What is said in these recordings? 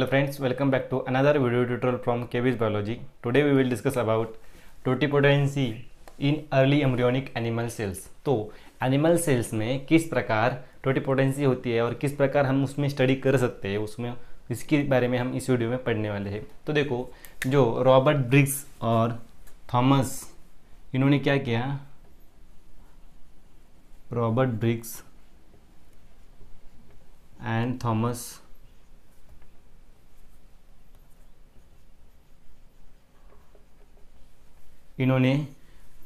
Hello friends welcome back to another video tutorial from KBs biology today we will discuss about totipotency in early embryonic animal cells तो animal cells में किस प्रकार totipotency होती है और किस प्रकार हम उसमें स्टडी कर सकते हैं उसमें इसके बारे में हम इस वीडियो में पढ़ने वाले हैं तो देखो जो रॉबर्ट ब्रिग्स और थॉमस इन्होंने क्या किया रॉबर्ट ब्रिग्स एंड थॉमस इन्होंने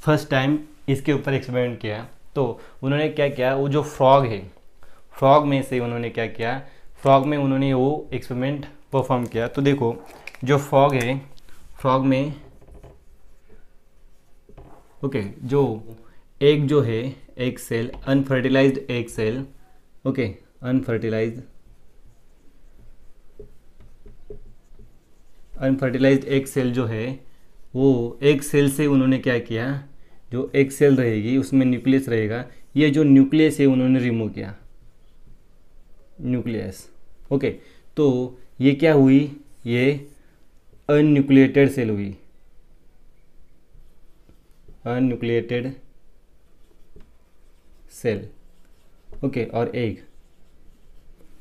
फर्स्ट टाइम इसके ऊपर एक्सपेरिमेंट किया तो उन्होंने क्या किया वो जो फ्रॉग है फ्रॉग में से उन्होंने क्या किया फ्रॉग में उन्होंने वो एक्सपेरिमेंट परफॉर्म किया तो देखो जो फ्रॉग है फ्रॉग में ओके okay, जो एग जो है egg cell unfertilised egg cell okay unfertilised unfertilised egg cell जो है वो एक सेल से उन्होंने क्या किया जो एक सेल रहेगी उसमें न्यूक्लियस रहेगा ये जो न्यूक्लियस है उन्होंने रिमूव किया न्यूक्लियस ओके तो ये क्या हुई ये अन्यूक्लिएटेड सेल हुई अन्यूक्लिएटेड सेल ओके और एग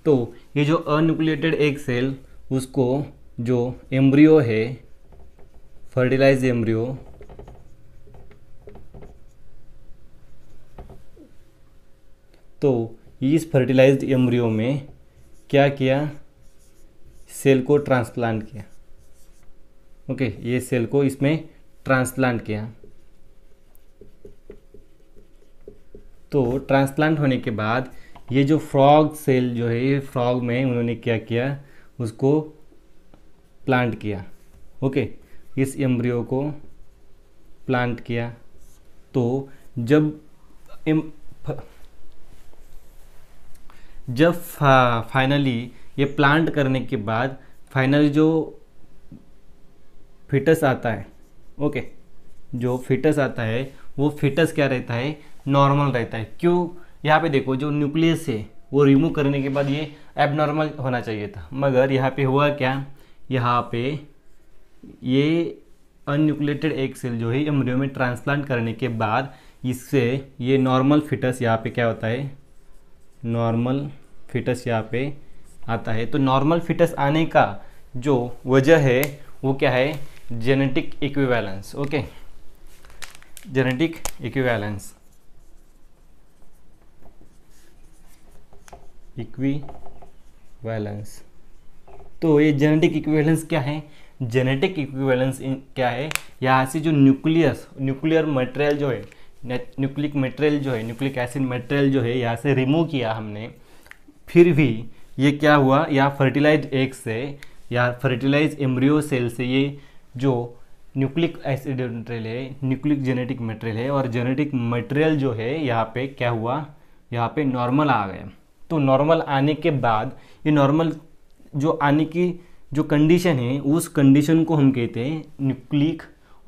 तो ये जो अन्यूक्लिएटेड एग सेल उसको जो एम्ब्रियो है फर्टिलाइज the embryo तो इस फर्टिलाइज्ड एम्ब्रियो में क्या किया सेल को ट्रांसप्लांट किया ओके ये सेल को इसमें ट्रांसप्लांट किया तो ट्रांसप्लांट होने के बाद ये जो फ्रॉग सेल जो है ये फ्रॉग में उन्होंने क्या किया उसको प्लांट किया ओके इस एम्ब्रियो को प्लांट किया तो जब एम जब फा, फाइनली ये प्लांट करने के बाद फाइनल जो फिटस आता है ओके जो फिटस आता है वो फिटस क्या रहता है नॉर्मल रहता है क्यों यहाँ पे देखो जो न्यूक्लियस है वो रिमूव करने के बाद ये एबनॉर्मल होना चाहिए था मगर यहाँ पे हुआ क्या यहाँ पे ये अनन्यूक्लेटेड एक सेल जो है एम्ब्रियो में ट्रांसप्लांट करने के बाद इससे ये नॉर्मल फिटस यहाँ पे क्या होता है नॉर्मल फिटस यहाँ पे आता है तो नॉर्मल फिटस आने का जो वजह है वो क्या है genetic equivalence okay genetic equivalence equi valence तो ये जेनेटिक इक्विवेलेंस क्या है जेनेटिक इक्विवेलेंस क्या है यहाँ से जो न्यूक्लियस न्यूक्लियर मटेरियल जो है न्यूक्लिक मटेरियल जो है न्यूक्लिक एसिड मटेरियल जो है यहाँ से रिमूव किया हमने फिर भी ये क्या हुआ या फर्टिलाइज एग से या फर्टिलाइज एम्ब्रियो सेल से ये जो न्यूक्लिक एसिड मटेरियल है न्यूक्लिक जेनेटिक मटेरियल है और जेनेटिक मटेरियल जो है यहाँ पे क्या हुआ यहाँ पे नॉर्मल आ गए तो नॉर्मल आने के बाद ये नॉर्मल जो आने की जो कंडीशन है उस कंडीशन को हम कहते हैं न्यूक्लिक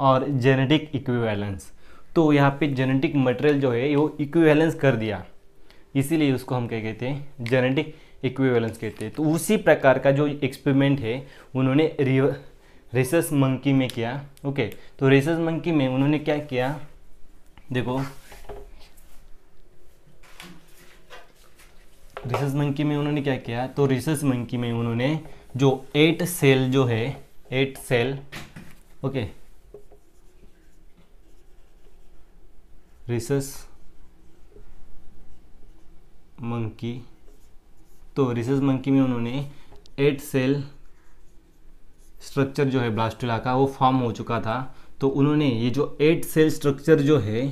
और जेनेटिक इक्विवेलेंस तो यहाँ पे जेनेटिक मटेरियल जो है वो इक्विवेलेंस कर दिया इसीलिए उसको हम क्या कहते हैं जेनेटिक इक्विवेलेंस कहते हैं तो उसी प्रकार का जो एक्सपेरिमेंट है उन्होंने रिसर्च मंकी में किया ओके तो रिसर्च मंकी में उन्होंने क्या किया देखो रिसर्च मंकी में उन्होंने क्या किया तो रिसर्स मंकी में उन्होंने जो एट सेल जो है eight cell okay rhesus monkey तो रिसस मंकी में उन्होंने एट सेल स्ट्रक्चर जो है ब्लास्टुला का वो फॉर्म हो चुका था तो उन्होंने ये जो एट सेल स्ट्रक्चर जो है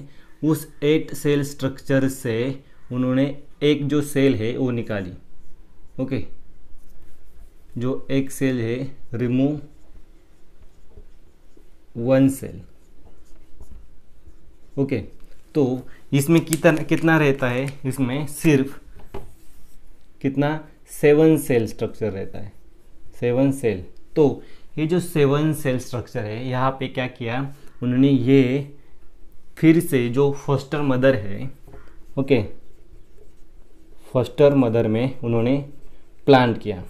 उस एट सेल स्ट्रक्चर से उन्होंने एक जो सेल है वो निकाली ओके okay. जो एक सेल है रिमूव वन सेल ओके तो इसमें कितना कितना रहता है इसमें सिर्फ कितना सेवन सेल स्ट्रक्चर रहता है सेवन सेल तो ये जो सेवन सेल स्ट्रक्चर है यहाँ पे क्या किया उन्होंने ये फिर से जो फर्स्टर मदर है ओके फर्स्टर मदर में उन्होंने प्लांट किया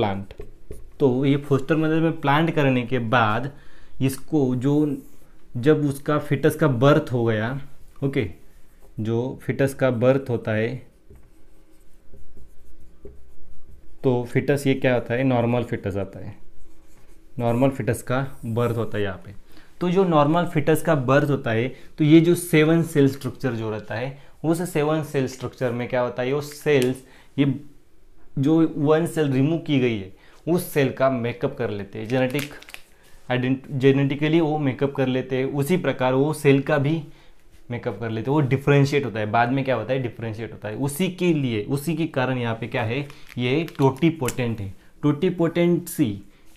प्लांट तो ये फोस्टर मदर में प्लांट करने के बाद इसको जो जब उसका फिटस का बर्थ हो गया ओके जो फिटस का बर्थ होता है तो फिटस ये क्या होता है नॉर्मल फिटस आता है नॉर्मल फिटस का बर्थ होता है यहाँ पे तो जो नॉर्मल फिटस का बर्थ होता है तो ये जो सेवन सेल स्ट्रक्चर जो रहता है उस सेवन सेल स्ट्रक्चर में क्या होता है वो सेल्स ये जो वन सेल रिमूव की गई है उस सेल का मेकअप कर लेते हैं जेनेटिक जेनेटिकली वो मेकअप कर लेते हैं उसी प्रकार वो सेल का भी मेकअप कर लेते हैं वो डिफ्रेंशिएट होता है बाद में क्या होता है डिफ्रेंशिएट होता है उसी के लिए उसी के कारण यहाँ पे क्या है ये टोटीपोटेंट है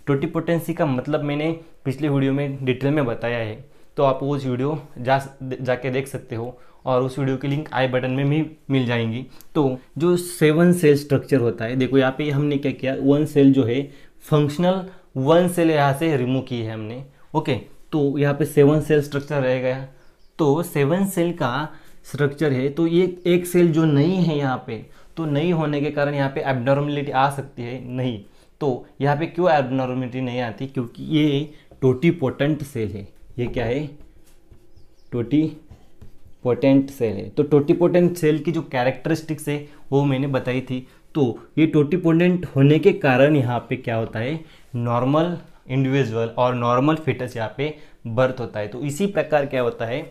टोटी पोटेंसी का मतलब मैंने पिछले वीडियो में डिटेल में बताया है तो आप वो वीडियो जा जाके देख सकते हो और उस वीडियो की लिंक आई बटन में भी मिल जाएंगी तो जो सेवन सेल स्ट्रक्चर होता है देखो यहाँ पे हमने क्या किया वन सेल जो है फंक्शनल वन सेल यहाँ से रिमूव की है हमने ओके तो यहाँ पे सेवन सेल स्ट्रक्चर रह गया तो सेवन सेल का स्ट्रक्चर है तो ये एक सेल जो नहीं है यहाँ पे तो नहीं होने के कारण यहाँ पे एबनॉर्मलिटी आ सकती है नहीं तो यहाँ पे क्यों एबनॉर्मलिटी नहीं आती क्योंकि ये टोटी पोटेंट सेल है ये क्या है टोटी पोटेंट सेल है तो पोटेंट सेल की जो कैरेक्टरिस्टिक्स है वो मैंने बताई थी तो ये पोटेंट होने के कारण यहाँ पे क्या होता है नॉर्मल इंडिविजुअल और नॉर्मल फिटस यहाँ पे बर्थ होता है तो इसी प्रकार क्या होता है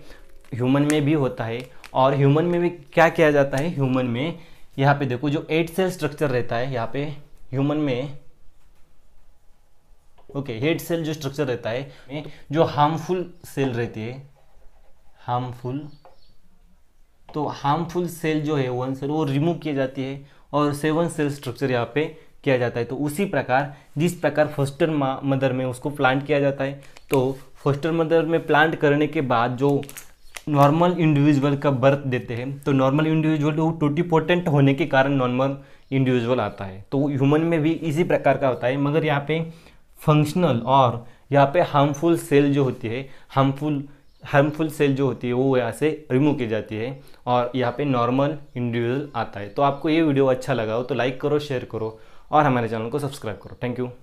ह्यूमन में भी होता है और ह्यूमन में भी क्या किया जाता है ह्यूमन में यहाँ पे देखो जो एट सेल स्ट्रक्चर रहता है यहाँ पे ह्यूमन में ओके हेड सेल जो स्ट्रक्चर रहता है जो हार्मफुल सेल रहती है हार्मफुल तो हार्मफुल सेल जो है वन सेल वो रिमूव किया जाती है और सेवन सेल स्ट्रक्चर यहाँ पे किया जाता है तो उसी प्रकार जिस प्रकार फर्स्टर मदर में उसको प्लांट किया जाता है तो फर्स्टर मदर में प्लांट करने के बाद जो नॉर्मल इंडिविजुअल का बर्थ देते हैं तो नॉर्मल इंडिविजुअल वो टोटीपोटेंट होने के कारण नॉर्मल इंडिविजुअल आता है तो ह्यूमन में भी इसी प्रकार का होता है मगर यहाँ पे फंक्शनल और यहाँ पे हार्मफुल सेल जो होती है हार्मफुल हार्मफुल सेल जो होती है वो यहाँ से रिमूव की जाती है और यहाँ पे नॉर्मल इंडिविजुअल आता है तो आपको ये वीडियो अच्छा लगा हो तो लाइक करो शेयर करो और हमारे चैनल को सब्सक्राइब करो थैंक यू